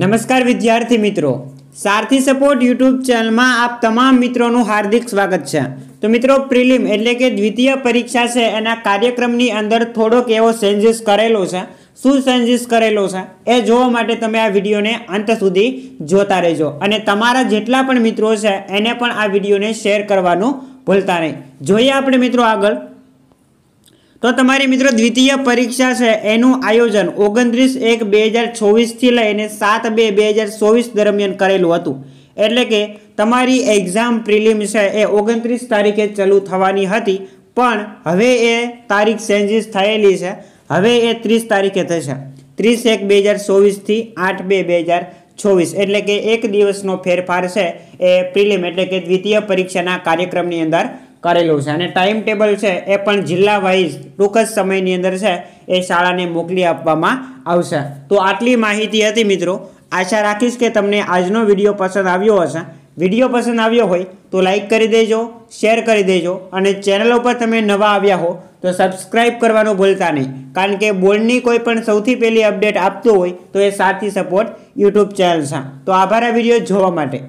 નમસ્કાર વિદ્યાર્થી મિત્રો સારથી સપોર્ટ યુટ્યુબ ચેનલમાં આપ તમામ મિત્રોનું હાર્દિક સ્વાગત છે તો મિત્રો પ્રિલિમ એટલે કે દ્વિતીય પરીક્ષા છે એના કાર્યક્રમની અંદર થોડોક એવો ચેન્જીસ કરેલો છે શું ચેન્જીસ કરેલો છે એ જોવા માટે તમે આ વિડીયોને અંત સુધી જોતા રહેજો અને તમારા જેટલા પણ મિત્રો છે એને પણ આ વિડીયોને શેર કરવાનું ભૂલતા નહીં જોઈએ આપણે મિત્રો આગળ તો તમારી મિત્રો દ્વિતીય પરીક્ષા છે એનું આયોજન ઓગણત્રીસ એક બે હજાર ચોવીસથી લઈને સાત બે બે હજાર ચોવીસ દરમિયાન કરેલું હતું એટલે કે તમારી એક્ઝામ પ્રિલિમ છે એ ઓગણત્રીસ તારીખે ચાલુ થવાની હતી પણ હવે એ તારીખ ચેન્જીસ થયેલી છે હવે એ ત્રીસ તારીખે થશે ત્રીસ એક બે હજાર ચોવીસથી આઠ બે બે હજાર ચોવીસ એટલે કે એક દિવસનો ફેરફાર છે એ પ્રિલિમ એટલે કે દ્વિતીય પરીક્ષાના કાર્યક્રમની અંદર કરેલું છે અને ટાઈમ ટેબલ છે એ પણ જિલ્લા વાઇઝ ટૂંક જ સમયની અંદર છે એ શાળાને મોકલી આપવામાં આવશે તો આટલી માહિતી હતી મિત્રો આશા રાખીશ કે તમને આજનો વિડીયો પસંદ આવ્યો હશે વિડીયો પસંદ આવ્યો હોય તો લાઇક કરી દેજો શેર કરી દેજો અને ચેનલ ઉપર તમે નવા આવ્યા હો તો સબસ્ક્રાઇબ કરવાનું ભૂલતા નહીં કારણ કે બોર્ડની કોઈ પણ સૌથી પહેલી અપડેટ આપતો હોય તો એ સાથી સપોર્ટ યુટ્યુબ ચેનલ છે તો આભાર આ વિડીયો જોવા માટે